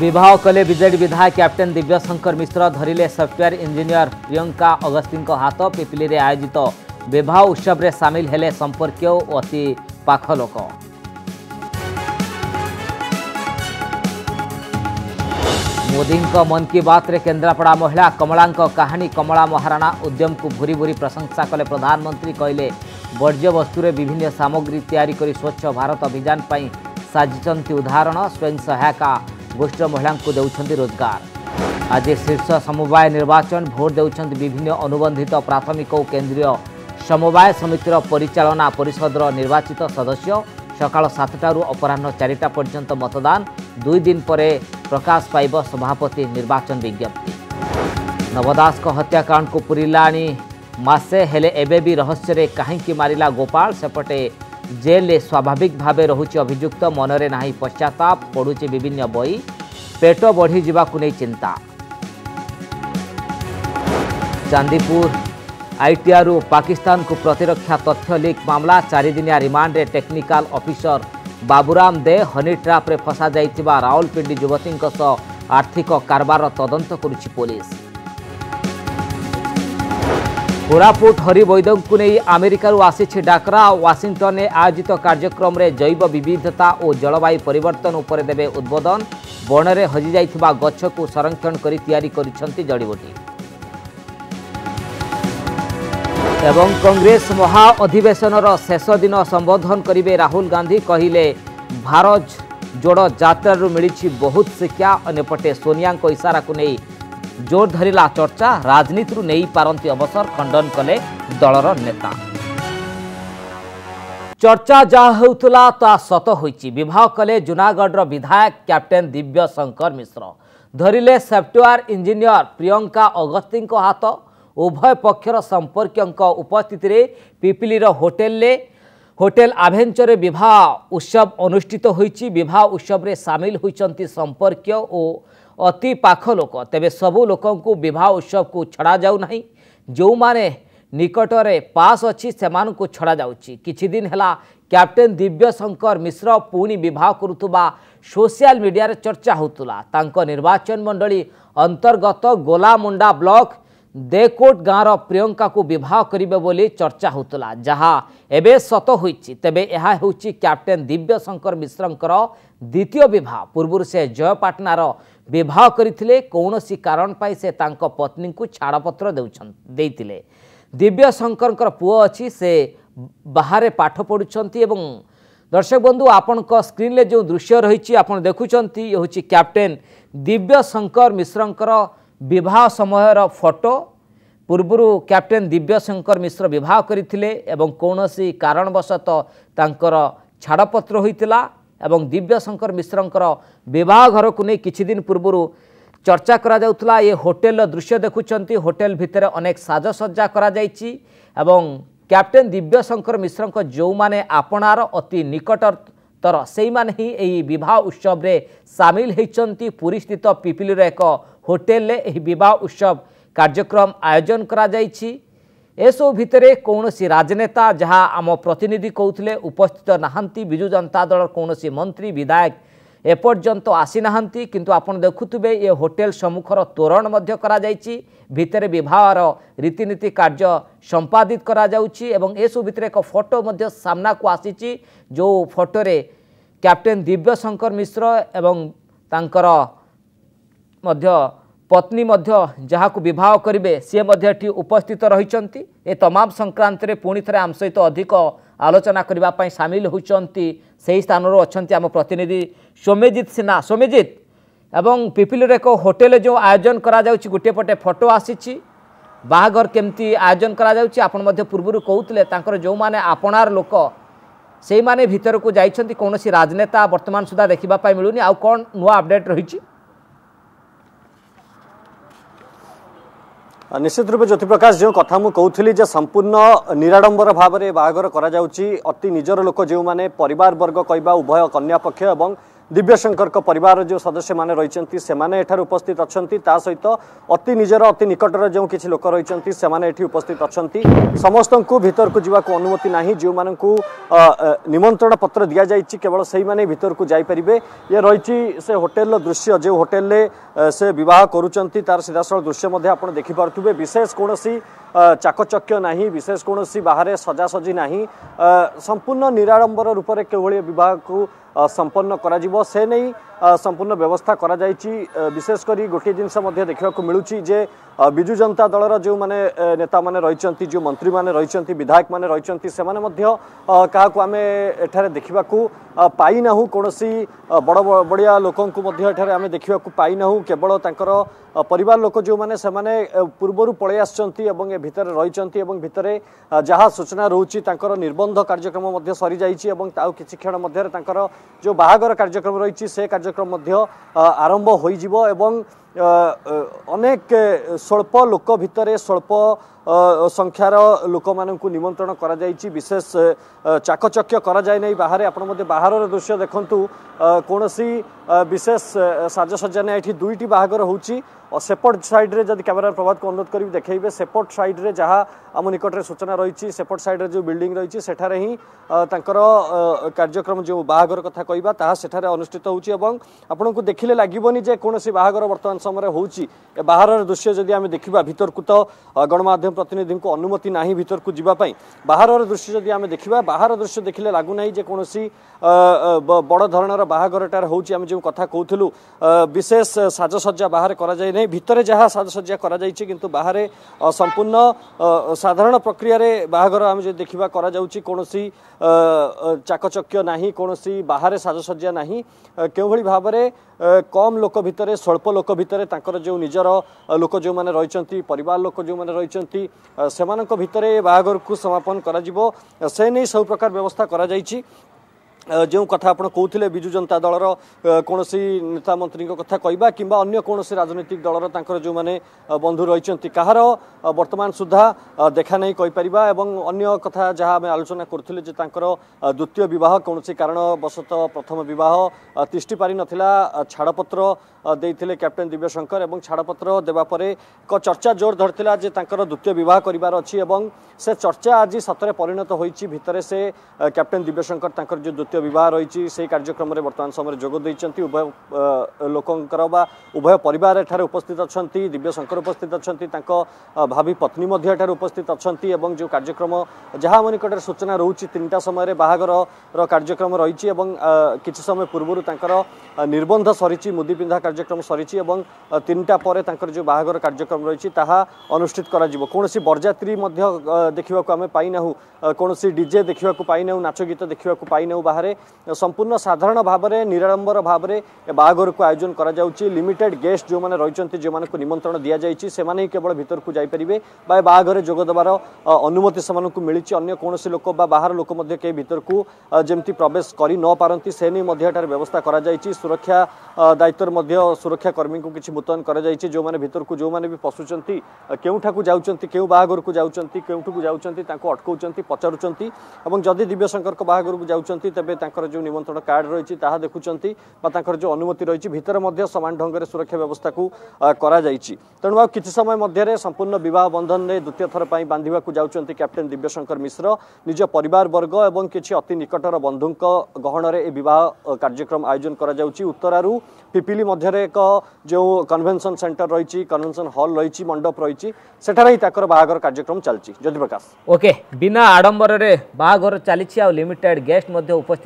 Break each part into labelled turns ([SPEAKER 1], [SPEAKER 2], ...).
[SPEAKER 1] बहुत कले विजे विधायक कैप्टेन दिव्यशंकर मिश्र धरले सफ्टवेयर इंजीनियर प्रियंका अगस्ती हाथ पिपिली में आयोजित बहुत उत्सव में सामिल है संपर्क अति पाख लोक मोदी मन की बात रे केन्द्रापड़ा महिला कमला कहानी कमला महाराणा उद्यम को भूरी भूरी प्रशंसा कले प्रधानमंत्री कहले वर्ज्य वस्तु विभिन्न सामग्री तैयारी स्वच्छ भारत अभियान पर साजिंट उदाहरण स्वयं सहायिका ଗୋଷ୍ଠୀର ମହିଳାଙ୍କୁ ଦେଉଛନ୍ତି ରୋଜଗାର ଆଜି ଶୀର୍ଷ ସମବାୟ ନିର୍ବାଚନ ଭୋଟ ଦେଉଛନ୍ତି ବିଭିନ୍ନ ଅନୁବନ୍ଧିତ ପ୍ରାଥମିକ ଓ କେନ୍ଦ୍ରୀୟ ସମବାୟ ସମିତିର ପରିଚାଳନା ପରିଷଦର ନିର୍ବାଚିତ ସଦସ୍ୟ ସକାଳ ସାତଟାରୁ ଅପରାହ୍ନ ଚାରିଟା ପର୍ଯ୍ୟନ୍ତ ମତଦାନ ଦୁଇ ଦିନ ପରେ ପ୍ରକାଶ ପାଇବ ସଭାପତି ନିର୍ବାଚନ ବିଜ୍ଞପ୍ତି ନବଦାସଙ୍କ ହତ୍ୟାକାଣ୍ଡକୁ ପୁରିଲାଣି ମାସେ ହେଲେ ଏବେ ବି ରହସ୍ୟରେ କାହିଁକି ମାରିଲା ଗୋପାଳ ସେପଟେ জেলে স্বাভাবিক ভাবে রহুচি অভিযুক্ত মনরে না পশ্চাতাপ পড়ুছে বিভিন্ন বই পেট বড়ি যা চিন্তা চাঁদিপুর আইটিআর পাকিস্তান প্রতিরক্ষা তথ্য লিক মামলা চারিদিনিয়া রিমান্ডে technical officer Baburam De honey ট্রাপে ফসা যাই রাওলপিণ্ডি যুবতী আর্থিক কারবার তদন্ত করুছি পুলিশ କୋରାପୁଟ ହରିବୈଦଙ୍କୁ ନେଇ ଆମେରିକାରୁ ଆସିଛି ଡାକରା ୱାଶିଂଟନରେ ଆୟୋଜିତ କାର୍ଯ୍ୟକ୍ରମରେ ଜୈବ ବିବିଧତା ଓ ଜଳବାୟୁ ପରିବର୍ତ୍ତନ ଉପରେ ଦେବେ ଉଦ୍ବୋଧନ ବଣରେ ହଜିଯାଇଥିବା ଗଛକୁ ସଂରକ୍ଷଣ କରି ତିଆରି କରିଛନ୍ତି ଜଡ଼ିବୁଟି ଏବଂ କଂଗ୍ରେସ ମହା ଅଧିବେଶନର ଶେଷ ଦିନ ସମ୍ବୋଧନ କରିବେ ରାହୁଲ ଗାନ୍ଧୀ କହିଲେ ଭାରତ ଯୋଡ଼ ଯାତ୍ରାରୁ ମିଳିଛି ବହୁତ ଶିକ୍ଷା ଅନ୍ୟପଟେ ସୋନିଆଙ୍କ ଇସାରାକୁ ନେଇ जोर धरला चर्चा राजनीति नहीं पारती अवसर खंडन कले दलर नेता चर्चा जहाँ होता सत हो कले जूनागढ़ विधायक कैप्टेन दिव्य शंकर मिश्र धरले सफ्टवेयर इंजीनियर प्रियंका अगस्ती हाथ उभय पक्षर संपर्कों उपस्थित पिपिलीर होटेल होटेल आभेचर बहुत उत्सव अनुषित होवाह उत्सव में सामिल होती संपर्क और ଅତି ପାଖ ଲୋକ ତେବେ ସବୁ ଲୋକଙ୍କୁ ବିବାହ ଉତ୍ସବକୁ ଛଡ଼ାଯାଉ ନାହିଁ ଯେଉଁମାନେ ନିକଟରେ ପାସ୍ ଅଛି ସେମାନଙ୍କୁ ଛଡ଼ାଯାଉଛି କିଛି ଦିନ ହେଲା କ୍ୟାପ୍ଟେନ୍ ଦିବ୍ୟଶଙ୍କର ମିଶ୍ର ପୁଣି ବିବାହ କରୁଥିବା ସୋସିଆଲ ମିଡ଼ିଆରେ ଚର୍ଚ୍ଚା ହେଉଥିଲା ତାଙ୍କ ନିର୍ବାଚନ ମଣ୍ଡଳୀ ଅନ୍ତର୍ଗତ ଗୋଲାମୁଣ୍ଡା ବ୍ଲକ ଦେକୋଟ ଗାଁର ପ୍ରିୟଙ୍କାକୁ ବିବାହ କରିବେ ବୋଲି ଚର୍ଚ୍ଚା ହେଉଥିଲା ଯାହା ଏବେ ସତ ହୋଇଛି ତେବେ ଏହା ହେଉଛି କ୍ୟାପ୍ଟେନ୍ ଦିବ୍ୟଶଙ୍କର ମିଶ୍ରଙ୍କର ଦ୍ୱିତୀୟ ବିବାହ ପୂର୍ବରୁ ସେ ଜୟପାଟନାର ବିବାହ କରିଥିଲେ କୌଣସି କାରଣ ପାଇଁ ସେ ତାଙ୍କ ପତ୍ନୀଙ୍କୁ ଛାଡ଼ପତ୍ର ଦେଉଛନ୍ତି ଦେଇଥିଲେ ଦିବ୍ୟଶଙ୍କରଙ୍କର ପୁଅ ଅଛି ସେ ବାହାରେ ପାଠ ପଢ଼ୁଛନ୍ତି ଏବଂ ଦର୍ଶକ ବନ୍ଧୁ ଆପଣଙ୍କ ସ୍କ୍ରିନ୍ରେ ଯେଉଁ ଦୃଶ୍ୟ ରହିଛି ଆପଣ ଦେଖୁଛନ୍ତି ଏ ହେଉଛି କ୍ୟାପ୍ଟେନ୍ ଦିବ୍ୟଶଙ୍କର ମିଶ୍ରଙ୍କର ବିବାହ ସମୟର ଫଟୋ ପୂର୍ବରୁ କ୍ୟାପ୍ଟେନ୍ ଦିବ୍ୟଶଙ୍କର ମିଶ୍ର ବିବାହ କରିଥିଲେ ଏବଂ କୌଣସି କାରଣବଶତଃ ତାଙ୍କର ଛାଡ଼ପତ୍ର ହୋଇଥିଲା এবং দিব্যশଙ୍କର ମିଶ୍ରଙ୍କର ବିବାହ ଘରକୁ ନେଇ କିଛି ଦିନ ପୂର୍ବରୁ ଚର୍ଚ୍ଚା କରାଯାଉଥିଲା ଏ ହୋଟେଲର ଦୃଶ୍ୟ ଦେଖୁଛନ୍ତି ହୋଟେଲ ଭିତରେ ଅନେକ ସାଜସଜ୍ଜା କରାଯାଇଛି ଏବଂ କ୍ୟାପ୍ଟେନ୍ ଦିବ୍ୟଶଙ୍କର ମିଶ୍ରଙ୍କ ଯେଉଁମାନେ ଆପଣାର ଅତି ନିକଟତର ସେଇମାନେ ହିଁ ଏହି ବିବାହ ଉତ୍ସବରେ ସାମିଲ ହୋଇଛନ୍ତି ପୁରୀସ୍ଥିତ ପିପିଲିର ଏକ ହୋଟେଲରେ ଏହି ବିବାହ ଉତ୍ସବ କାର୍ଯ୍ୟକ୍ରମ ଆୟୋଜନ କରାଯାଇଛି ଏସବୁ ଭିତରେ କୌଣସି ରାଜନେତା ଯାହା ଆମ ପ୍ରତିନିଧି କହୁଥିଲେ ଉପସ୍ଥିତ ନାହାନ୍ତି ବିଜୁ ଜନତା ଦଳର କୌଣସି ମନ୍ତ୍ରୀ ବିଧାୟକ ଏପର୍ଯ୍ୟନ୍ତ ଆସିନାହାନ୍ତି କିନ୍ତୁ ଆପଣ ଦେଖୁଥିବେ ଏ ହୋଟେଲ ସମ୍ମୁଖର ତୋରଣ ମଧ୍ୟ କରାଯାଇଛି ଭିତରେ ବିବାହର ରୀତିନୀତି କାର୍ଯ୍ୟ ସମ୍ପାଦିତ କରାଯାଉଛି ଏବଂ ଏସବୁ ଭିତରେ ଏକ ଫଟୋ ମଧ୍ୟ ସାମ୍ନାକୁ ଆସିଛି ଯେଉଁ ଫଟୋରେ କ୍ୟାପ୍ଟେନ୍ ଦିବ୍ୟଶଙ୍କର ମିଶ୍ର ଏବଂ ତାଙ୍କର ମଧ୍ୟ ପତ୍ନୀ ମଧ୍ୟ ଯାହାକୁ ବିବାହ କରିବେ ସିଏ ମଧ୍ୟ ଏଠି ଉପସ୍ଥିତ ରହିଛନ୍ତି ଏ ତମାମ ସଂକ୍ରାନ୍ତରେ ପୁଣି ଥରେ ଆମ ସହିତ ଅଧିକ ଆଲୋଚନା କରିବା ପାଇଁ ସାମିଲ ହୋଇଛନ୍ତି ସେହି ସ୍ଥାନରୁ ଅଛନ୍ତି ଆମ ପ୍ରତିନିଧି ସୌମ୍ୟଜିତ ସିହ୍ନା ସୌମ୍ୟଜିତ ଏବଂ ପିପିଲିର ଏକ ହୋଟେଲ ଯେଉଁ ଆୟୋଜନ କରାଯାଉଛି ଗୋଟିଏ ପଟେ ଫଟୋ ଆସିଛି ବାହାଘର କେମିତି ଆୟୋଜନ କରାଯାଉଛି ଆପଣ ମଧ୍ୟ ପୂର୍ବରୁ କହୁଥିଲେ ତାଙ୍କର ଯେଉଁମାନେ ଆପଣାର ଲୋକ ସେଇମାନେ ଭିତରକୁ ଯାଇଛନ୍ତି କୌଣସି ରାଜନେତା ବର୍ତ୍ତମାନ ସୁଦ୍ଧା ଦେଖିବା ପାଇଁ ମିଳୁନି ଆଉ କ'ଣ ନୂଆ ଅପଡ଼େଟ୍ ରହିଛି
[SPEAKER 2] ନିଶ୍ଚିତ ରୂପେ ଜ୍ୟୋତିପ୍ରକାଶ ଯେଉଁ କଥା ମୁଁ କହୁଥିଲି ଯେ ସମ୍ପୂର୍ଣ୍ଣ ନିରାଡ଼ମ୍ବର ଭାବରେ ବାହାଘର କରାଯାଉଛି ଅତି ନିଜର ଲୋକ ଯେଉଁମାନେ ପରିବାର ବର୍ଗ କହିବା ଉଭୟ କନ୍ୟା ପକ୍ଷ ଏବଂ ଦିବ୍ୟଶଙ୍କରଙ୍କ ପରିବାର ଯେଉଁ ସଦସ୍ୟମାନେ ରହିଛନ୍ତି ସେମାନେ ଏଠାରେ ଉପସ୍ଥିତ ଅଛନ୍ତି ତା ସହିତ ଅତି ନିଜର ଅତି ନିକଟରେ ଯେଉଁ କିଛି ଲୋକ ରହିଛନ୍ତି ସେମାନେ ଏଠି ଉପସ୍ଥିତ ଅଛନ୍ତି ସମସ୍ତଙ୍କୁ ଭିତରକୁ ଯିବାକୁ ଅନୁମତି ନାହିଁ ଯେଉଁମାନଙ୍କୁ ନିମନ୍ତ୍ରଣ ପତ୍ର ଦିଆଯାଇଛି କେବଳ ସେଇମାନେ ଭିତରକୁ ଯାଇପାରିବେ ଇଏ ରହିଛି ସେ ହୋଟେଲର ଦୃଶ୍ୟ ଯେଉଁ ହୋଟେଲରେ ସେ ବିବାହ କରୁଛନ୍ତି ତାର ସିଧାସଳଖ ଦୃଶ୍ୟ ମଧ୍ୟ ଆପଣ ଦେଖିପାରୁଥିବେ ବିଶେଷ କୌଣସି ଚାକଚକ୍ୟ ନାହିଁ ବିଶେଷ କୌଣସି ବାହାରେ ସଜାସଜି ନାହିଁ ସମ୍ପୂର୍ଣ୍ଣ ନିରାଡ଼ମ୍ବର ରୂପରେ କେଉଁଭଳି ବିବାହକୁ ସମ୍ପନ୍ନ କରାଯିବ ସେ ନେଇ ସମ୍ପୂର୍ଣ୍ଣ ବ୍ୟବସ୍ଥା କରାଯାଇଛି ବିଶେଷ କରି ଗୋଟିଏ ଜିନିଷ ମଧ୍ୟ ଦେଖିବାକୁ ମିଳୁଛି ଯେ ବିଜୁ ଜନତା ଦଳର ଯେଉଁମାନେ ନେତାମାନେ ରହିଛନ୍ତି ଯେଉଁ ମନ୍ତ୍ରୀମାନେ ରହିଛନ୍ତି ବିଧାୟକମାନେ ରହିଛନ୍ତି ସେମାନେ ମଧ୍ୟ କାହାକୁ ଆମେ ଏଠାରେ ଦେଖିବାକୁ ପାଇନାହୁଁ କୌଣସି ବଡ଼ ବଡ଼ିଆ ଲୋକଙ୍କୁ ମଧ୍ୟ ଏଠାରେ ଆମେ ଦେଖିବାକୁ ପାଇନାହୁଁ କେବଳ ତାଙ୍କର ପରିବାର ଲୋକ ଯେଉଁମାନେ ସେମାନେ ପୂର୍ବରୁ ପଳେଇ ଆସିଛନ୍ତି ଏବଂ ଏ ଭିତରେ ରହିଛନ୍ତି ଏବଂ ଭିତରେ ଯାହା ସୂଚନା ରହୁଛି ତାଙ୍କର ନିର୍ବନ୍ଧ କାର୍ଯ୍ୟକ୍ରମ ମଧ୍ୟ ସରିଯାଇଛି ଏବଂ ଆଉ କିଛି କ୍ଷଣ ମଧ୍ୟରେ ତାଙ୍କର ଯେଉଁ ବାହାଘର କାର୍ଯ୍ୟକ୍ରମ ରହିଛି ସେ କାର୍ଯ୍ୟକ୍ରମ ମଧ୍ୟ ଆରମ୍ଭ ହୋଇଯିବ ଏବଂ অনেক স্বল্প লোক ভিতরে স্বল্প সংখ্যার লোক মানুষ নিমন্ত্রণ করা যাই বিশেষ চাকচক্য করা যায় নাই বাহারে আপনার মধ্যে বাহারর দৃশ্য দেখন্তু কোণী বিশেষ সাজসজ্জা নেই এটি দুইটি বাহর হচ্ছে সেপট সাইড্রে যদি ক্যামেরা প্রভাত অনুরোধ করি দেখাইবে সেপট সাইড্রে যা আমার নিকটে সূচনা রয়েছে সেপট সাইড্রে যে বিল্ডিং রয়েছে সেঠারে হি তাঁর কার্যক্রম যে বাহর কথা কহা তাহা সেঠারে অনুষ্ঠিত হচ্ছে এবং আপনার দেখলে লাগবনি যে কোণী বাহর বর্তমান ସମୟରେ ହେଉଛି ଏ ବାହାରର ଦୃଶ୍ୟ ଯଦି ଆମେ ଦେଖିବା ଭିତରକୁ ତ ଗଣମାଧ୍ୟମ ପ୍ରତିନିଧିଙ୍କୁ ଅନୁମତି ନାହିଁ ଭିତରକୁ ଯିବା ପାଇଁ ବାହାରର ଦୃଶ୍ୟ ଯଦି ଆମେ ଦେଖିବା ବାହାର ଦୃଶ୍ୟ ଦେଖିଲେ ଲାଗୁନାହିଁ ଯେ କୌଣସି ବଡ଼ ଧରଣର ବାହାଘରଟାରେ ହେଉଛି ଆମେ ଯେଉଁ କଥା କହୁଥିଲୁ ବିଶେଷ ସାଜସଜ୍ଜା ବାହାରେ କରାଯାଇ ନାହିଁ ଭିତରେ ଯାହା ସାଜସଜ୍ଜା କରାଯାଇଛି କିନ୍ତୁ ବାହାରେ ସମ୍ପୂର୍ଣ୍ଣ ସାଧାରଣ ପ୍ରକ୍ରିୟାରେ ବାହାଘର ଆମେ ଯଦି ଦେଖିବା କରାଯାଉଛି କୌଣସି ଚାକଚକ୍ୟ ନାହିଁ କୌଣସି ବାହାରେ ସାଜସଜ୍ଜା ନାହିଁ କେଉଁଭଳି ଭାବରେ କମ୍ ଲୋକ ଭିତରେ ସ୍ୱଳ୍ପ ଲୋକ ଭିତରେ ତାଙ୍କର ଯେଉଁ ନିଜର ଲୋକ ଯେଉଁମାନେ ରହିଛନ୍ତି ପରିବାର ଲୋକ ଯେଉଁମାନେ ରହିଛନ୍ତି ସେମାନଙ୍କ ଭିତରେ ଏ ବାହାଘରକୁ ସମାପନ କରାଯିବ ସେ ନେଇ ସବୁ ପ୍ରକାର ବ୍ୟବସ୍ଥା କରାଯାଇଛି ଯେଉଁ କଥା ଆପଣ କହୁଥିଲେ ବିଜୁ ଜନତା ଦଳର କୌଣସି ନେତା ମନ୍ତ୍ରୀଙ୍କ କଥା କହିବା କିମ୍ବା ଅନ୍ୟ କୌଣସି ରାଜନୈତିକ ଦଳର ତାଙ୍କର ଯେଉଁମାନେ ବନ୍ଧୁ ରହିଛନ୍ତି କାହାର ବର୍ତ୍ତମାନ ସୁଦ୍ଧା ଦେଖା ନେଇ କହିପାରିବା ଏବଂ ଅନ୍ୟ କଥା ଯାହା ଆମେ ଆଲୋଚନା କରୁଥିଲେ ଯେ ତାଙ୍କର ଦ୍ୱିତୀୟ ବିବାହ କୌଣସି କାରଣବଶତଃ ପ୍ରଥମ ବିବାହ ତିଷ୍ଠି ପାରିନଥିଲା ଛାଡ଼ପତ୍ର ଦେଇଥିଲେ କ୍ୟାପ୍ଟେନ୍ ଦିବ୍ୟଶଙ୍କର ଏବଂ ଛାଡ଼ପତ୍ର ଦେବା ପରେ ଏକ ଚର୍ଚ୍ଚା ଜୋର ଧରିଥିଲା ଯେ ତାଙ୍କର ଦ୍ୱିତୀୟ ବିବାହ କରିବାର ଅଛି ଏବଂ ସେ ଚର୍ଚ୍ଚା ଆଜି ସତରେ ପରିଣତ ହୋଇଛି ଭିତରେ ସେ କ୍ୟାପ୍ଟେନ୍ ଦିବ୍ୟଶଙ୍କର ତାଙ୍କର ଯେଉଁ ଦ୍ୱିତୀୟ जातीय बहुत रही कार्यक्रम में बर्तमान समय जोग देते उभय लोकंर उभय पर उपस्थित अच्छा दिव्य शंकर उपस्थित अच्छा भाभी पत्नी उपस्थित अच्छा जो कार्यक्रम जहाँ आम निकट सूचना रोज तीन टा समय बाहर कार्यक्रम रही कि समय पूर्व निर्बंध सरी मुदी पिंधा कार्यक्रम सरी तीन टापा जो बाहर कार्यक्रम रही अनुषित कौन बरजात्री देखा पाई कौन डीजे देखा पाई नाच गीत देखा पाई बाहर ବାହାରେ ସମ୍ପୂର୍ଣ୍ଣ ସାଧାରଣ ଭାବରେ ନିରାଡ଼ମ୍ବର ଭାବରେ ବାହାଘରକୁ ଆୟୋଜନ କରାଯାଉଛି ଲିମିଟେଡ୍ ଗେଷ୍ଟ ଯେଉଁମାନେ ରହିଛନ୍ତି ଯେଉଁମାନଙ୍କୁ ନିମନ୍ତ୍ରଣ ଦିଆଯାଇଛି ସେମାନେ ହିଁ କେବଳ ଭିତରକୁ ଯାଇପାରିବେ ବା ବାହାଘରେ ଯୋଗ ଦେବାର ଅନୁମତି ସେମାନଙ୍କୁ ମିଳିଛି ଅନ୍ୟ କୌଣସି ଲୋକ ବା ବାହାର ଲୋକ ମଧ୍ୟ କେହି ଭିତରକୁ ଯେମିତି ପ୍ରବେଶ କରି ନ ପାରନ୍ତି ସେ ନେଇ ମଧ୍ୟ ଏଠାରେ ବ୍ୟବସ୍ଥା କରାଯାଇଛି ସୁରକ୍ଷା ଦାୟିତ୍ୱରେ ମଧ୍ୟ ସୁରକ୍ଷାକର୍ମୀଙ୍କୁ କିଛି ମୁତୟନ କରାଯାଇଛି ଯେଉଁମାନେ ଭିତରକୁ ଯେଉଁମାନେ ବି ପଶୁଛନ୍ତି କେଉଁଠାକୁ ଯାଉଛନ୍ତି କେଉଁ ବାହାଘରକୁ ଯାଉଛନ୍ତି କେଉଁଠିକୁ ଯାଉଛନ୍ତି ତାଙ୍କୁ ଅଟକାଉଛନ୍ତି ପଚାରୁଛନ୍ତି ଏବଂ ଯଦି ଦିବ୍ୟଶଙ୍କରଙ୍କ ବାହାଘରକୁ ଯାଉଛନ୍ତି ତେବେ তাঁর যে নিমন্ত্রণ কার্ড রয়েছে তাহা দেখুম বা তাঁর যে অনুমতি রয়েছে ভিতরে মধ্যে সমান ঢঙ্গের সুরক্ষা ব্যবস্থা করা যাই তেমন আর কিছু সময় মধ্যে সম্পূর্ণ বিবাহ বন্ধনে দ্বিতীয় থর বাঁধা যাচ্ছেন ক্যাপ্টেন দিব্যশঙ্কর মিশ্র নিজ পরিবারবর্গ এবং কিছু অতি নিকটর বন্ধুঙ্ক গহণরে এই বিবাহ কার্যক্রম আয়োজন করা যাচ্ছে উত্তরার পিপিলি মধ্যে এক যে কনভেনশন সেন্টার রয়েছে কনভেনশন হল রয়েছে মণ্ডপ রয়েছে সেঠার ହିଁ ତାଙ୍କର ବାହାଘର କାର୍ଯ୍ୟକ୍ରମ ଚାଲିଛି ଜ୍ୟୋତି ପ୍ରକାଶ
[SPEAKER 1] ଓକେ ବିନା ଆଡ଼ମ୍ବରରେ ବାହାଘର ଚାଲିଛି ଆଉ ଲିମିଟେଡ୍ ଗେଷ୍ଟ ମଧ୍ୟ ଉପସ୍ଥିତ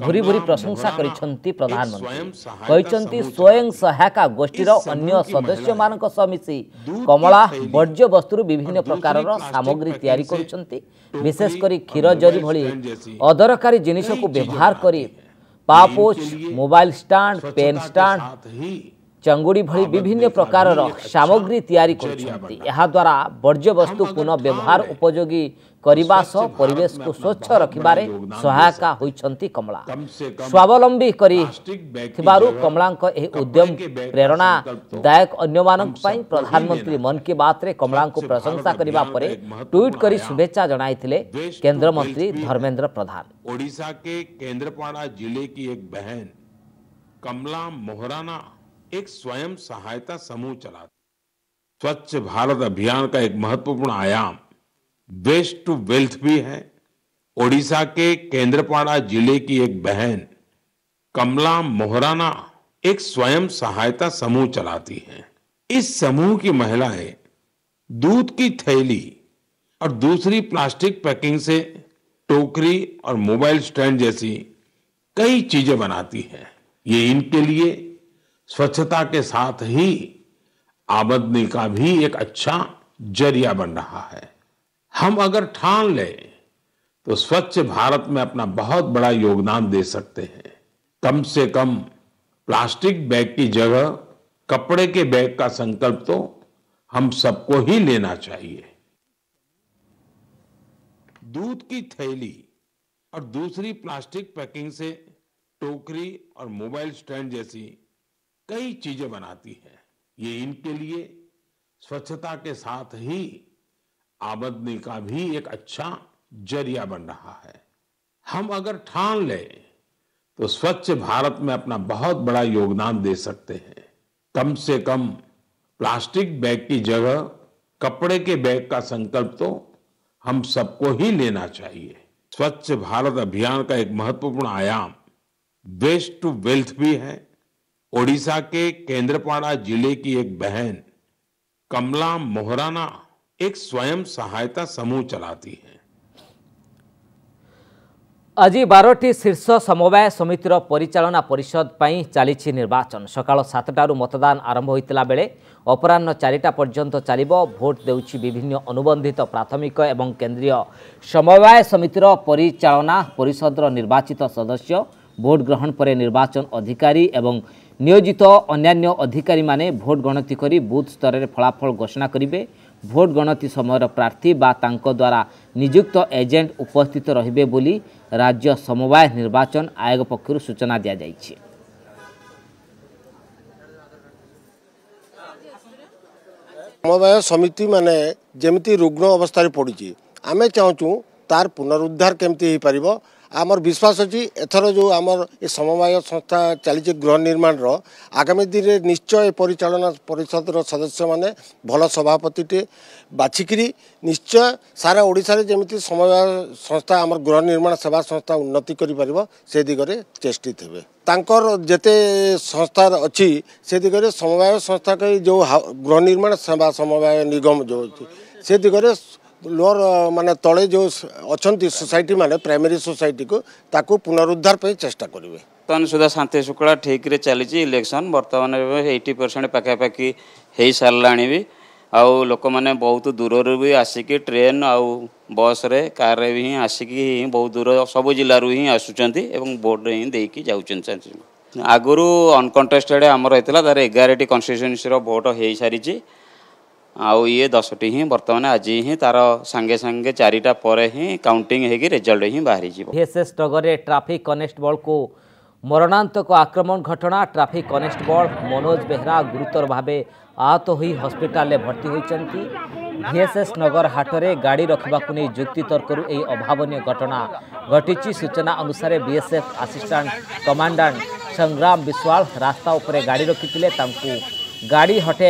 [SPEAKER 1] ଭୁରି ଭୁରି ପ୍ରଶଂସା କରିଛନ୍ତି ପ୍ରଧାନମନ୍ତ୍ରୀ କହିଛନ୍ତି ସ୍ୱୟଂ ସହାୟିକା ଗୋଷ୍ଠୀର ଅନ୍ୟ ସଦସ୍ୟମାନଙ୍କ ସହ ମିଶି କମଳା ବର୍ଜ୍ୟବସ୍ତୁରୁ ବିଭିନ୍ନ ପ୍ରକାରର ସାମଗ୍ରୀ ତିଆରି କରୁଛନ୍ତି ବିଶେଷ କରି କ୍ଷୀରଜରି ଭଳି ଅଦରକାରୀ ଜିନିଷକୁ ବ୍ୟବହାର କରି ପାପୋଚ୍ ମୋବାଇଲ ଷ୍ଟାଣ୍ଡ ପେନ୍ ଷ୍ଟାଣ୍ଡ चंगुड़ी भाई विभिन्न प्रकार अच्छा सामग्री या बर्ज्यवस्तु पुनः व्यवहार उपयोगी करने परेश स्वच्छ रखे सहायक होती कमला स्वावलंबी कर कमला उद्यम प्रेरणादायक अं मानी प्रधानमंत्री मन की बात कमला प्रशंसा करने ट्विट कर शुभेच्छा जन केन्द्र मंत्री धर्मेन्द्र प्रधान
[SPEAKER 3] जिले की एक स्वयं सहायता समूह चलाते स्वच्छ भारत अभियान का एक महत्वपूर्ण आयाम वेस्ट टू वेल्थ भी है ओडिशा के केंद्रपाड़ा जिले की एक बहन कमला मोहराना एक स्वयं सहायता समूह चलाती है इस समूह की महिलाएं दूध की थैली और दूसरी प्लास्टिक पैकिंग से टोकरी और मोबाइल स्टैंड जैसी कई चीजें बनाती हैं ये इनके लिए स्वच्छता के साथ ही आमदनी का भी एक अच्छा जरिया बन रहा है हम अगर ठान लें तो स्वच्छ भारत में अपना बहुत बड़ा योगदान दे सकते हैं कम से कम प्लास्टिक बैग की जगह कपड़े के बैग का संकल्प तो हम सबको ही लेना चाहिए दूध की थैली और दूसरी प्लास्टिक पैकिंग से टोकरी और मोबाइल स्टैंड जैसी कई चीजें बनाती है ये इनके लिए स्वच्छता के साथ ही आमदनी का भी एक अच्छा जरिया बन रहा है हम अगर ठान ले तो स्वच्छ भारत में अपना बहुत बड़ा योगदान दे सकते हैं कम से कम प्लास्टिक बैग की जगह कपड़े के बैग का संकल्प तो हम सबको ही लेना चाहिए स्वच्छ भारत अभियान का एक महत्वपूर्ण आयाम वेस्ट टू वेल्थ भी है ओडिशा के केंद्रपाड़ा जिले की एक बहन कमला मोहराना एक स्वयं
[SPEAKER 1] सहायता समूह चलाती है आज बारटी शीर्ष समवाय समितर परिचालना परिषद चली निर्वाचन सका सतटू मतदान आरंभ होता बेले अपरा चारिटा पर्यंत चलो भोट विभिन्न अनुबंधित प्राथमिक और केन्द्रीय समवाय समितर परिचालना परिषदर निर्वाचित सदस्य ভোট গ্রহণ পরে নির্বাচন অধিকারী এবং নিয়োজিত অন্যান্য অধিকারী মানে ভোট গণতি করে বুথ স্তরের ফলাফল ঘোষণা করবে ভোট গণতি সময়ের প্রার্থী বা তাঙ্ক দ্বারা নিযুক্ত এজেন্ট উপস্থিত রহবে বলে রাজ্য সমবায় নির্বাচন আয়োগ পক্ষ সূচনা দিয়া যাইছে মানে যেমি
[SPEAKER 4] রুগ্ন অবস্থায় পড়ছে আমি চাহু তার পুনরুদ্ধার কমিটি হয়ে ହୋଇପାରିବ আমার বিশ্বাস অছি এথর যে আমার এ সমবায় সংস্থা চালছে গৃহ নির্মাণর আগামী দিনে নিশ্চয় পরিচালনা পরিষদর সদস্য মানে ভাল সভাপতিটি বাছিকি নিশ্চয় সারা ওড়শার যেমি সমবায় সংস্থা আমার গৃহ নির্মাণ সেবা সংস্থা উন্নতি করে পাব সে দিগরে চেষ্টিত হবে তাঁকর যেতে সংস্থা অছি সে দিগরে সমবায় সংস্থাকে যে গৃহ নির্মাণ সেবা সমবায় নিগম যে সে দিগরে ଲୋଅର ମାନେ ତଳେ ଯେଉଁ ଅଛନ୍ତି ସୋସାଇଟି ମାନେ ପ୍ରାଇମେରୀ ସୋସାଇଟିକୁ ତାକୁ ପୁନରୁଦ୍ଧାର ପାଇଁ ଚେଷ୍ଟା କରିବେ
[SPEAKER 1] ବର୍ତ୍ତମାନ ସୁଦ୍ଧା ଶାନ୍ତି ଶୁକ୍ଳା ଠିକ୍ରେ ଚାଲିଛି ଇଲେକ୍ସନ୍ ବର୍ତ୍ତମାନ ଏଇଟି ପରସେଣ୍ଟ ପାଖାପାଖି ହୋଇସାରିଲାଣି ବି ଆଉ ଲୋକମାନେ ବହୁତ ଦୂରରୁ ବି ଆସିକି ଟ୍ରେନ୍ ଆଉ ବସ୍ରେ କାର୍ରେ ବି ହିଁ ଆସିକି ହିଁ ବହୁତ ଦୂର ସବୁ ଜିଲ୍ଲାରୁ ହିଁ ଆସୁଛନ୍ତି ଏବଂ ଭୋଟ୍ରେ ହିଁ ଦେଇକି ଯାଉଛନ୍ତି ଆଗରୁ ଅନକଣ୍ଟେଷ୍ଟେଡ଼ ଆମର ହେଇଥିଲା ତା'ର ଏଗାରଟି କନଷ୍ଟିଚୁଏନ୍ସିର ଭୋଟ୍ ହୋଇସାରିଛି ଆଉ ଇଏ ଦଶଟି ହିଁ ବର୍ତ୍ତମାନ ଆଜି ହିଁ ତାର ସାଙ୍ଗେ ସାଙ୍ଗେ ଚାରିଟା ପରେ ହିଁ କାଉଣ୍ଟିଂ ହେଇକି ରେଜଲ୍ଟ ହିଁ ବାହାରିଯିବ ଭିଏସ୍ଏସ୍ ନଗରରେ ଟ୍ରାଫିକ୍ କନେଷ୍ଟବଳକୁ ମରଣାନ୍ତକ ଆକ୍ରମଣ ଘଟଣା ଟ୍ରାଫିକ୍ କନେଷ୍ଟବଳ ମନୋଜ ବେହେରା ଗୁରୁତର ଭାବେ ଆହତ ହୋଇ ହସ୍ପିଟାଲରେ ଭର୍ତ୍ତି ହୋଇଛନ୍ତି ଭିଏସ୍ଏସ୍ ନଗର ହାଟରେ ଗାଡ଼ି ରଖିବାକୁ ନେଇ ଯୁକ୍ତିତର୍କରୁ ଏହି ଅଭାବନୀୟ ଘଟଣା ଘଟିଛି ସୂଚନା ଅନୁସାରେ BSF assistant commandant Sangram Biswal ରାସ୍ତା ଉପରେ ଗାଡ଼ି ରଖିଥିଲେ ତାଙ୍କୁ गाड़ी हटे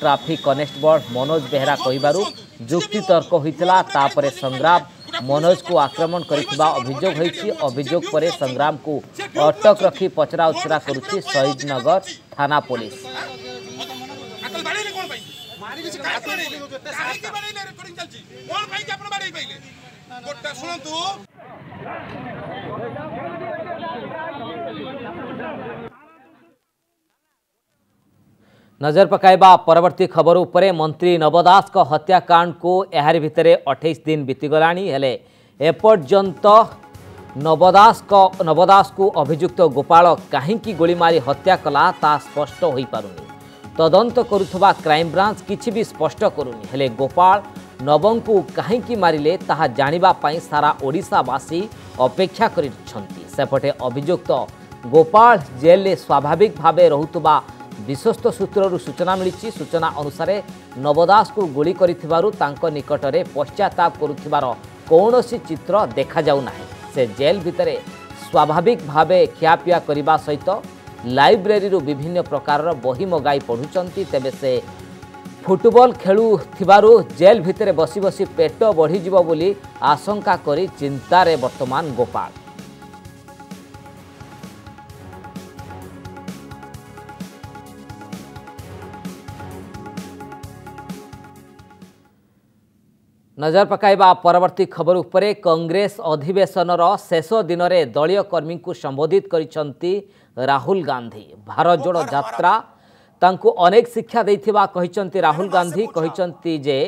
[SPEAKER 1] ट्राफिक कनेस्टबल मनोज बेहरा कहुक्ति तर्क होता संग्राम मनोज को आक्रमण कर संग्राम को अटक रखी पचराउचरा कर शहीद नगर थाना पुलिस नजर पकाइबा परवर्ती खबर उपरे मंत्री नव दास हत्याकांड को यार भितर अठाईस दिन बीतीगला एपर्यंत नव दास नव दास को अभुक्त गोपाल कहीं गोली हत्या कला ता स्पष्ट हो पार तदंत करुवा क्राइमब्रांच कि भी स्पष्ट करूनी हेले गोपाल नवं को कहीं मारे ताहा सारा ओडावासी अपेक्षा करपटे अभियुक्त गोपाल जेल स्वाभाविक भाव रुवा ବିଶ୍ୱସ୍ତ ସୂତ୍ରରୁ ସୂଚନା ମିଳିଛି ସୂଚନା ଅନୁସାରେ ନବଦାସଙ୍କୁ ଗୁଳି କରିଥିବାରୁ ତାଙ୍କ ନିକଟରେ ପଶ୍ଚାତ୍ତାପ କରୁଥିବାର କୌଣସି ଚିତ୍ର ଦେଖାଯାଉନାହିଁ ସେ ଜେଲ୍ ଭିତରେ ସ୍ୱାଭାବିକ ଭାବେ ଖିଆପିଆ କରିବା ସହିତ ଲାଇବ୍ରେରୀରୁ ବିଭିନ୍ନ ପ୍ରକାରର ବହି ମଗାଇ ପଢ଼ୁଛନ୍ତି ତେବେ ସେ ଫୁଟବଲ୍ ଖେଳୁଥିବାରୁ ଜେଲ୍ ଭିତରେ ବସି ବସି ପେଟ ବଢ଼ିଯିବ ବୋଲି ଆଶଙ୍କା କରି ଚିନ୍ତାରେ ବର୍ତ୍ତମାନ ଗୋପାଳ ନଜର ପକାଇବା ପରବର୍ତ୍ତୀ ଖବର ଉପରେ କଂଗ୍ରେସ ଅଧିବେଶନର ଶେଷ ଦିନରେ ଦଳୀୟ କର୍ମୀଙ୍କୁ ସମ୍ବୋଧିତ କରିଛନ୍ତି ରାହୁଲ ଗାନ୍ଧୀ ଭାରତ ଯୋଡ଼ ଯାତ୍ରା ତାଙ୍କୁ ଅନେକ ଶିକ୍ଷା ଦେଇଥିବା କହିଛନ୍ତି ରାହୁଲ ଗାନ୍ଧୀ କହିଛନ୍ତି ଯେ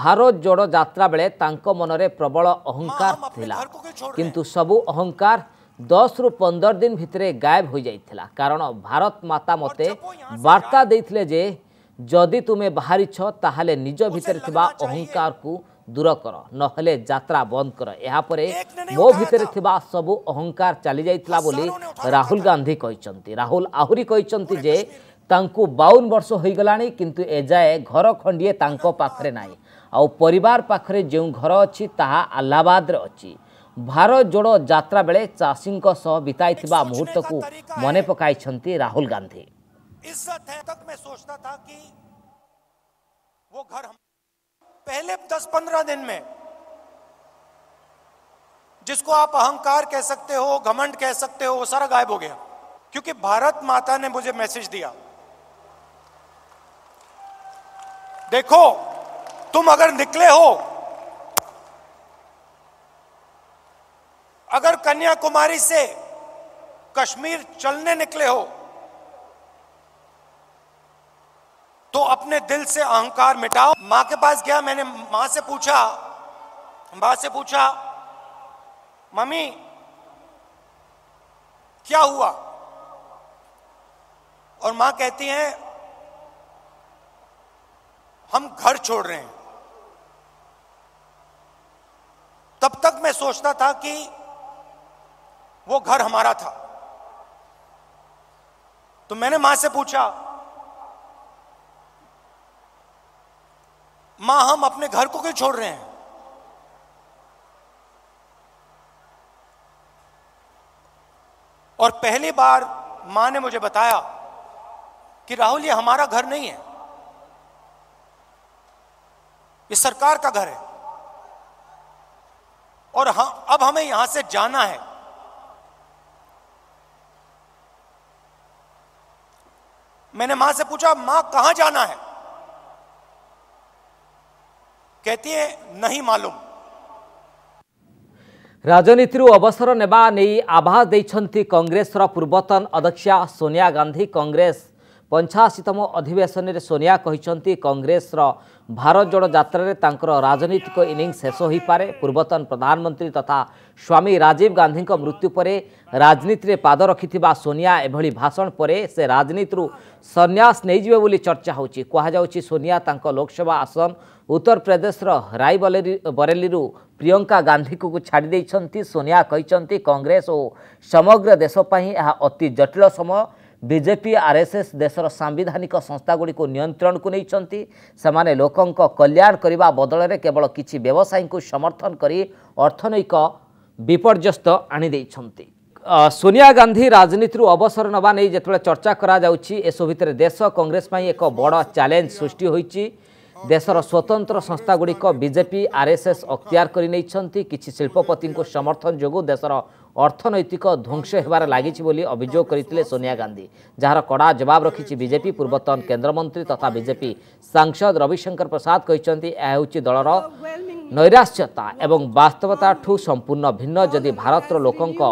[SPEAKER 1] ଭାରତ ଯୋଡ଼ ଯାତ୍ରା ବେଳେ ତାଙ୍କ ମନରେ ପ୍ରବଳ ଅହଙ୍କାର ଥିଲା କିନ୍ତୁ ସବୁ ଅହଙ୍କାର ଦଶରୁ ପନ୍ଦର ଦିନ ଭିତରେ ଗାୟବ ହୋଇଯାଇଥିଲା କାରଣ ଭାରତ ମାତା ମୋତେ ବାର୍ତ୍ତା ଦେଇଥିଲେ ଯେ ଯଦି ତୁମେ ବାହାରିଛ ତାହେଲେ ନିଜ ଭିତରେ ଥିବା ଅହଙ୍କାରକୁ দূর কর নহলে যাত্রা বন্ধ কর এরপরে মো ভিতরে থাকা সবু অহংকার চালি যাই বলে রাহুল গান্ধী কিন্তু রাহুল আহরি কিন্তু যে ତାଙ୍କୁ ବାଉନ ବର୍ଷ ହୋଇଗଲାଣି କିନ୍ତୁ ଏଯାଏ ଘର ଖଣ୍ଡିଏ ତାଙ୍କ ପାଖରେ ନାହିଁ ଆଉ ପରିବାର ପାଖରେ ଯେଉଁ ଘର ଅଛି ତାହା ଆହ୍ଲାବାଦରେ ଅଛି ଭାରତ ଯୋଡ଼ ଯାତ୍ରା ବେଳେ ଚାଷୀଙ୍କ ସହ ବିତାଇଥିବା ମୁହୂର୍ତ୍ତକୁ ମନେ ପକାଇଛନ୍ତି ରାହୁଲ ଗାନ୍ଧୀ
[SPEAKER 5] पहले दस पंद्रह दिन में जिसको आप अहंकार कह सकते हो घमंड कह सकते हो वो सारा गायब हो गया क्योंकि भारत माता ने मुझे मैसेज दिया देखो तुम अगर निकले हो अगर कन्याकुमारी से कश्मीर चलने निकले हो तो अपने दिल से अहंकार मिटाओ माँ के पास गया मैंने माँ से पूछा माँ से पूछा मम्मी क्या हुआ और मां कहती है हम घर छोड़ रहे हैं तब तक मैं सोचता था कि वो घर हमारा था तो मैंने मां से पूछा मां हम अपने घर को क्यों छोड़ रहे हैं और पहली बार मां ने मुझे बताया कि राहुल ये हमारा घर नहीं है ये सरकार का घर है और हम हाँ, अब हमें यहां से जाना है मैंने मां से पूछा मां कहां जाना है
[SPEAKER 1] राजनीति अवसर नै आवाज कङ्ग्रेस र पूर्वतन अध्यक्ष सोनिया गांधी कांग्रेस पञ्चासी अधिवेशन सोनिया कांग्रेस र ଭାରତ ଯୋଡ଼ ଯାତ୍ରାରେ ତାଙ୍କର ରାଜନୈତିକ ଇନିଂସ ଶେଷ ହୋଇପାରେ ପୂର୍ବତନ ପ୍ରଧାନମନ୍ତ୍ରୀ ତଥା ସ୍ୱାମୀ ରାଜୀବ ଗାନ୍ଧୀଙ୍କ ମୃତ୍ୟୁ ପରେ ରାଜନୀତିରେ ପାଦ ରଖିଥିବା ସୋନିଆ ଏଭଳି ଭାଷଣ ପରେ ସେ ରାଜନୀତିରୁ ସନ୍ନ୍ୟାସ ନେଇଯିବେ ବୋଲି ଚର୍ଚ୍ଚା ହେଉଛି କୁହାଯାଉଛି ସୋନିଆ ତାଙ୍କ ଲୋକସଭା ଆସନ ଉତ୍ତରପ୍ରଦେଶର ରାଇବରେଲି ବରେଲିରୁ ପ୍ରିୟଙ୍କା ଗାନ୍ଧୀଙ୍କୁ ଛାଡ଼ି ଦେଇଛନ୍ତି ସୋନିଆ କହିଛନ୍ତି କଂଗ୍ରେସ ଓ ସମଗ୍ର ଦେଶ ପାଇଁ ଏହା ଅତି ଜଟିଳ ସମୟ ବିଜେପି ଆର୍ ଏସ୍ ଏସ୍ ଦେଶର ସାମ୍ବିଧାନିକ ସଂସ୍ଥାଗୁଡ଼ିକୁ ନିୟନ୍ତ୍ରଣକୁ ନେଇଛନ୍ତି ସେମାନେ ଲୋକଙ୍କ କଲ୍ୟାଣ କରିବା ବଦଳରେ କେବଳ କିଛି ବ୍ୟବସାୟୀଙ୍କୁ ସମର୍ଥନ କରି ଅର୍ଥନୈତିକ ବିପର୍ଯ୍ୟସ୍ତ ଆଣିଦେଇଛନ୍ତି ସୋନିଆ ଗାନ୍ଧୀ ରାଜନୀତିରୁ ଅବସର ନେବା ନେଇ ଯେତେବେଳେ ଚର୍ଚ୍ଚା କରାଯାଉଛି ଏସବୁ ଭିତରେ ଦେଶ କଂଗ୍ରେସ ପାଇଁ ଏକ ବଡ଼ ଚ୍ୟାଲେଞ୍ଜ ସୃଷ୍ଟି ହୋଇଛି ଦେଶର ସ୍ୱତନ୍ତ୍ର ସଂସ୍ଥାଗୁଡ଼ିକ ବିଜେପି ଆର୍ ଏସ୍ ଏସ୍ ଅକ୍ତିଆର କରିନେଇଛନ୍ତି କିଛି ଶିଳ୍ପପତିଙ୍କୁ ସମର୍ଥନ ଯୋଗୁଁ ଦେଶର ଅର୍ଥନୈତିକ ଧ୍ୱଂସ ହେବାରେ ଲାଗିଛି ବୋଲି ଅଭିଯୋଗ କରିଥିଲେ ସୋନିଆ ଗାନ୍ଧୀ ଯାହାର କଡ଼ା ଜବାବ ରଖିଛି ବିଜେପି ପୂର୍ବତନ କେନ୍ଦ୍ରମନ୍ତ୍ରୀ ତଥା ବିଜେପି ସାଂସଦ ରବିଶଙ୍କର ପ୍ରସାଦ କହିଛନ୍ତି ଏହା ହେଉଛି ଦଳର ନୈରାଶ୍ୟତା ଏବଂ ବାସ୍ତବତାଠୁ ସମ୍ପୂର୍ଣ୍ଣ ଭିନ୍ନ ଯଦି ଭାରତର ଲୋକଙ୍କ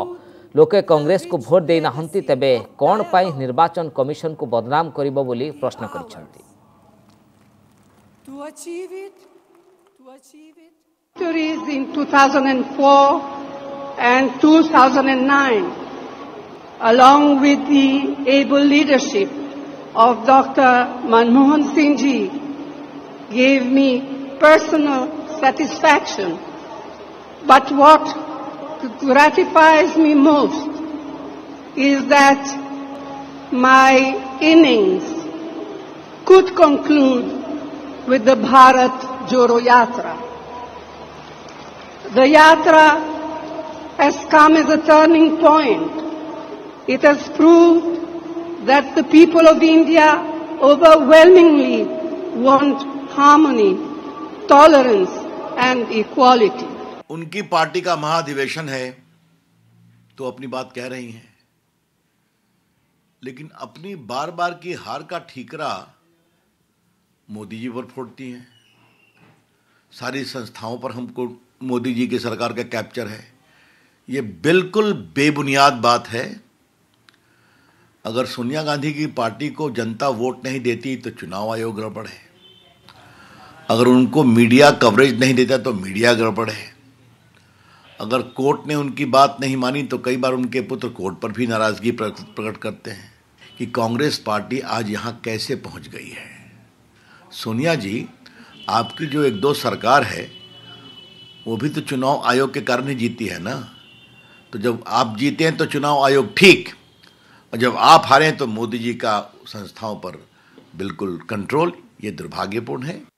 [SPEAKER 1] ଲୋକେ କଂଗ୍ରେସକୁ ଭୋଟ ଦେଇନାହାନ୍ତି ତେବେ କ'ଣ ପାଇଁ ନିର୍ବାଚନ କମିଶନକୁ ବଦନାମ କରିବ ବୋଲି ପ୍ରଶ୍ନ କରିଛନ୍ତି
[SPEAKER 5] In 2004, and 2009, along with the able leadership of Dr. Manmohan Singh ji, gave me personal satisfaction. But what gratifies me most is that my innings could conclude with the Bharat Joro Yatra. The Yatra has come as a turning point. It has proved that the people of India overwhelmingly want harmony, tolerance
[SPEAKER 4] and equality. उनकी party का महाधिवेशन है तो अपनी बात कह रही हैं लेकिन अपनी बार बार की हार का ठीकरा मोदी जी पर फोड़ती हैं सारी संस्थाओं पर हमको मोदी जी की सरकार का कैप्चर है ये बिल्कुल बेबुनियाद बात है अगर सोनिया गांधी की पार्टी को जनता वोट नहीं देती तो चुनाव आयोग गड़बड़ है अगर उनको मीडिया कवरेज नहीं देता तो मीडिया गड़बड़ है अगर कोर्ट ने उनकी बात नहीं मानी तो कई बार उनके पुत्र कोर्ट पर भी नाराज़गी प्रकट करते हैं कि कांग्रेस पार्टी आज यहाँ कैसे पहुँच गई है सोनिया जी आपकी जो एक दो सरकार है वो भी तो चुनाव आयोग के कारण ही जीती है ना तो जब आप जीते हैं तो चुनाव आयोग ठीक और जब आप हारे तो मोदी जी का संस्थाओं पर बिल्कुल कंट्रोल ये दुर्भाग्यपूर्ण है